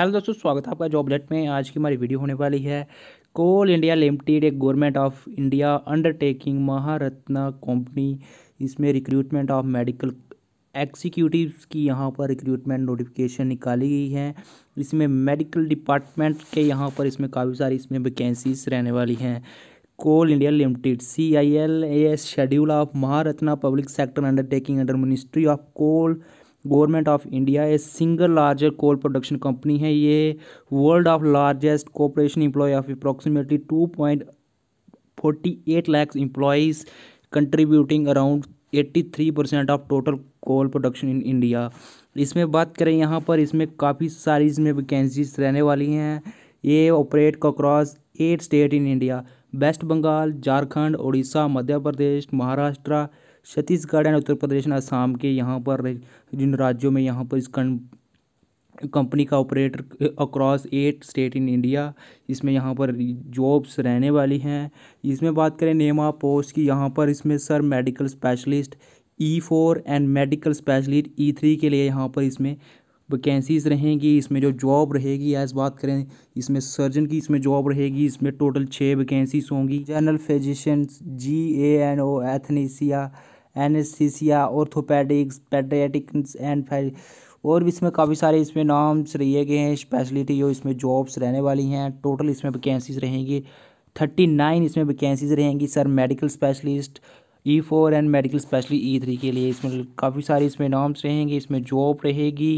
hello दोस्तों स्वागत है आपका जॉब अपडेट में आज की हमारी वीडियो होने वाली है कोल इंडिया लिमिटेड एक government of India undertaking Maharatna company इसमें रिक्रूटमेंट ऑफ मेडिकल एक्सिक्यूटिव्स की यहाँ पर रिक्रूटमेंट नोटिफिकेशन निकाली गई है इसमें मेडिकल डिपार्टमेंट के यहाँ पर इसमें काफ़ी सारी इसमें वैकेंसीज रहने वाली हैं Coal India Limited C I L A S schedule of Maharatna public sector undertaking under ministry of coal government of India a single larger coal production company है ये world of largest corporation employ of approximately two point forty eight lakhs employees contributing around eighty three percent of total coal production in India इसमें बात करें यहाँ पर इसमें काफ़ी सारी इसमें वैकेंसीज रहने वाली हैं ये operate across eight state in India West Bengal Jharkhand Orissa Madhya Pradesh Maharashtra Chhattisgarh and Uttar Pradesh and Assam के यहाँ पर जिन राज्यों में यहाँ पर इस कंपनी का operator across eight state in India इसमें यहाँ पर जॉब्स रहने वाली हैं इसमें बात करें नेमा पोस्ट की यहाँ पर इसमें sir medical specialist E four and medical specialist E three के लिए यहाँ पर इसमें वैकेंसीज़ रहेंगी इसमें जो जॉब रहेगी आज बात करें इसमें सर्जन की इसमें जॉब रहेगी इसमें टोटल छः वैकेंसीज होंगी general physician G A N O एथनीसिया एनेस्थीसिया औरथोपैडिक्स पेडियाटिक्स एंड और भी इसमें काफ़ी सारे इसमें नाम्स रहिए गए हैं स्पेशलिटी जो इसमें जॉब्स रहने वाली हैं टोटल इसमें वैकेंसीज रहेंगी थर्टी नाइन इसमें वैकेंसीज रहेंगी sir medical specialist E four and medical specialist E three के लिए इसमें काफ़ी सारे इसमें नाम्स रहेंगे इसमें जॉब रहेगी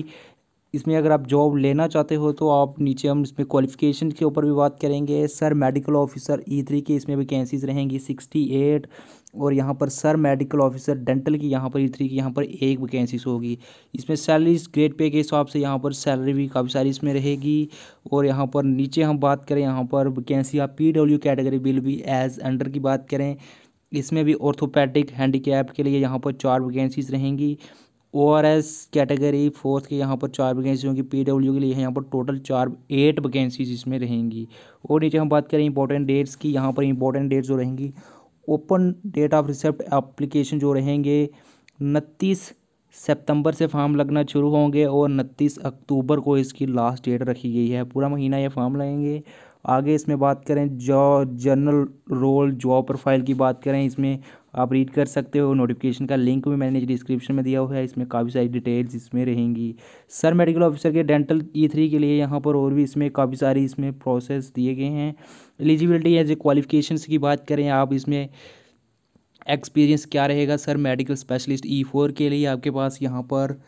इसमें अगर आप जॉब लेना चाहते हो तो आप नीचे हम इसमें क्वालिफिकेशन के ऊपर भी बात करेंगे sir medical officer E three की इसमें वैकेंसीज रहेंगी सिक्सटी एट और यहाँ पर सर मेडिकल ऑफिसर डेंटल की यहाँ पर ई e थ्री की यहाँ पर एक वैकेंसीज होगी इसमें सैलरी ग्रेड पे के हिसाब से यहाँ पर सैलरी भी काफ़ी सारी इसमें रहेगी और यहाँ पर नीचे हम बात करें यहाँ पर वैकेंसी आप पी डब्ल्यू कैटेगरी बिल भी एज अंडर की बात करें इसमें भी हैंडी हैंडीकैप के लिए यहाँ पर चार वैकेंसीज रहेंगी O R S category fourth के यहाँ पर चार वैकेंसी होंगी पी डब्ल्यू के लिए यहाँ पर टोटल चार एट वैकेंसीज इसमें रहेंगी और नीचे हम बात करें इंपॉर्टेंट डेट्स की यहाँ पर इंपॉर्टेंट डेट्स जो रहेंगी open date of receipt application जो रहेंगे उनतीस सितंबर से फॉर्म लगना शुरू होंगे और उनतीस अक्टूबर को इसकी लास्ट डेट रखी गई है पूरा महीना ये फॉर्म लगेंगे आगे इसमें बात करें जो जनरल रोल जॉब प्रोफाइल की बात करें इसमें आप रीड कर सकते हो नोटिफिकेशन का लिंक भी मैंने डिस्क्रिप्शन में दिया हुआ है इसमें काफ़ी सारी डिटेल्स इसमें रहेंगी सर मेडिकल ऑफिसर के डेंटल ई थ्री के लिए यहाँ पर और भी इसमें काफ़ी सारी इसमें प्रोसेस दिए गए हैं एलिजिबिलिटी एज ए क्वालिफिकेशन की बात करें आप इसमें एक्सपीरियंस क्या रहेगा sir medical specialist E four के लिए आपके पास यहाँ पर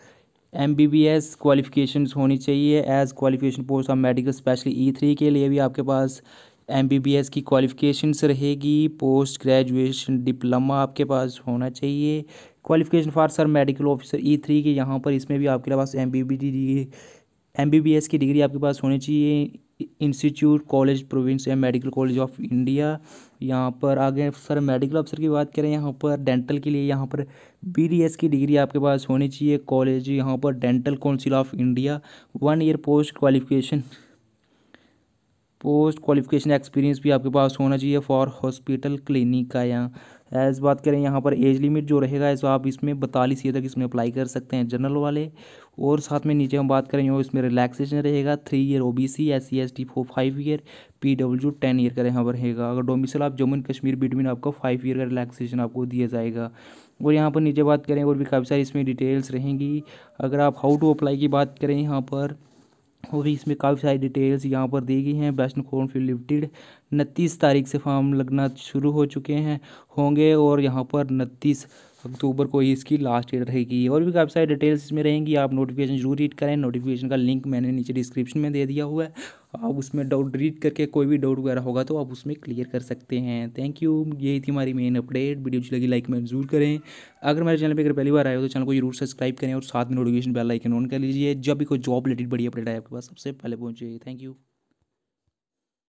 M B B S qualification होनी चाहिए age qualification post of medical special E three के लिए भी आपके पास एम बी बी एस की क्वालिफ़िकेशंस रहेगी पोस्ट ग्रेजुएशन डिप्लोमा आपके पास होना चाहिए qualification for sir medical officer E three के यहाँ पर इसमें भी आपके पास M B B D M B B S की डिग्री आपके पास होनी चाहिए इंस्टीट्यूट कॉलेज प्रोविंस या मेडिकल कॉलेज ऑफ इंडिया यहाँ पर आगे सर मेडिकल ऑफिसर की बात करें यहाँ पर डेंटल के लिए यहाँ पर बी डी एस की डिग्री आपके पास होनी चाहिए कॉलेज यहाँ पर dental council of India one year post qualification post qualification experience भी आपके पास होना चाहिए फॉर हॉस्पिटल क्लिनिक का या एज बात करें यहाँ पर एज लिमिट जो रहेगा एज आप इसमें बतालीस ईयर तक इसमें अप्लाई कर सकते हैं जनरल वाले और साथ में नीचे हम बात करें और इसमें रिलैक्सेशन रहेगा three year O B C S C S T four five year P W ten year का यहाँ पर रहेगा अगर डोमिसल आप जम्मू एंड कश्मीर बिटवीन आपका फाइव ईयर का रिलैक्सेशन आपको दिया जाएगा और यहाँ पर नीचे बात करें और भी काफ़ी सारी इसमें डिटेल्स रहेंगी अगर आप हाउ टू अप्लाई की बात करें यहाँ पर और इसमें काफ़ी सारी डिटेल्स यहाँ पर दी गई हैं कॉर्न फील्ड लिमिटेड उनतीस तारीख से फॉर्म लगना शुरू हो चुके हैं होंगे और यहाँ पर उनतीस अक्टूबर को ही इसकी लास्ट डेट रहेगी और भी काफ़ी सारी डिटेल्स इसमें रहेंगी आप नोटिफिकेशन जरूर रीड करें नोटिफिकेशन का लिंक मैंने नीचे डिस्क्रिप्शन में दे दिया हुआ है आप उसमें डाउट रीड करके कोई भी डाउट वगैरह होगा तो आप उसमें क्लियर कर सकते हैं थैंक यू यही थी हमारी मेन अपडेट वीडियो अच्छी लगी लाइक में जरूर करें अगर मेरे चैनल पर अगर पहली बार आए हो तो चैनल को जरूर सब्सक्राइब करें और साथ में नोटिफिकेशन बेल लाइकन ऑन कर लीजिए जब भी कोई जॉब रिलेटेड बड़ी अपडेट आए आपके पास सबसे पहले पहुँचे थैंक यू